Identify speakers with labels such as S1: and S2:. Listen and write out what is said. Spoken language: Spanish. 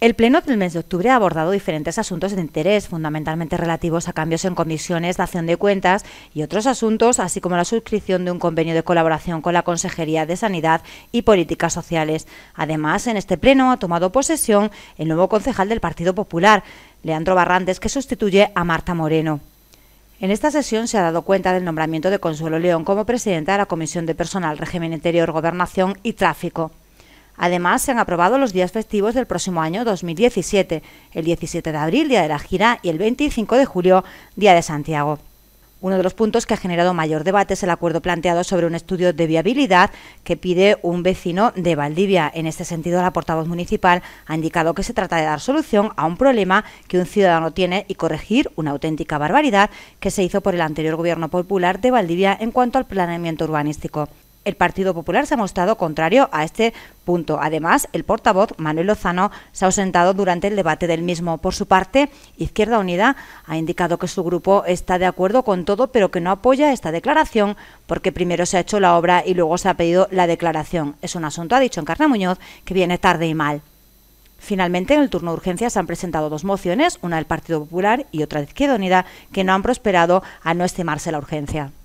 S1: El Pleno del mes de octubre ha abordado diferentes asuntos de interés, fundamentalmente relativos a cambios en comisiones dación de cuentas y otros asuntos, así como la suscripción de un convenio de colaboración con la Consejería de Sanidad y Políticas Sociales. Además, en este Pleno ha tomado posesión el nuevo concejal del Partido Popular, Leandro Barrantes, que sustituye a Marta Moreno. En esta sesión se ha dado cuenta del nombramiento de Consuelo León como presidenta de la Comisión de Personal, Régimen Interior, Gobernación y Tráfico. Además, se han aprobado los días festivos del próximo año 2017, el 17 de abril, Día de la Gira, y el 25 de julio, Día de Santiago. Uno de los puntos que ha generado mayor debate es el acuerdo planteado sobre un estudio de viabilidad que pide un vecino de Valdivia. En este sentido, la portavoz municipal ha indicado que se trata de dar solución a un problema que un ciudadano tiene y corregir una auténtica barbaridad que se hizo por el anterior gobierno popular de Valdivia en cuanto al planeamiento urbanístico. El Partido Popular se ha mostrado contrario a este punto. Además, el portavoz Manuel Lozano se ha ausentado durante el debate del mismo. Por su parte, Izquierda Unida ha indicado que su grupo está de acuerdo con todo, pero que no apoya esta declaración porque primero se ha hecho la obra y luego se ha pedido la declaración. Es un asunto, ha dicho Encarna Muñoz, que viene tarde y mal. Finalmente, en el turno de urgencia se han presentado dos mociones, una del Partido Popular y otra de Izquierda Unida, que no han prosperado a no estimarse la urgencia.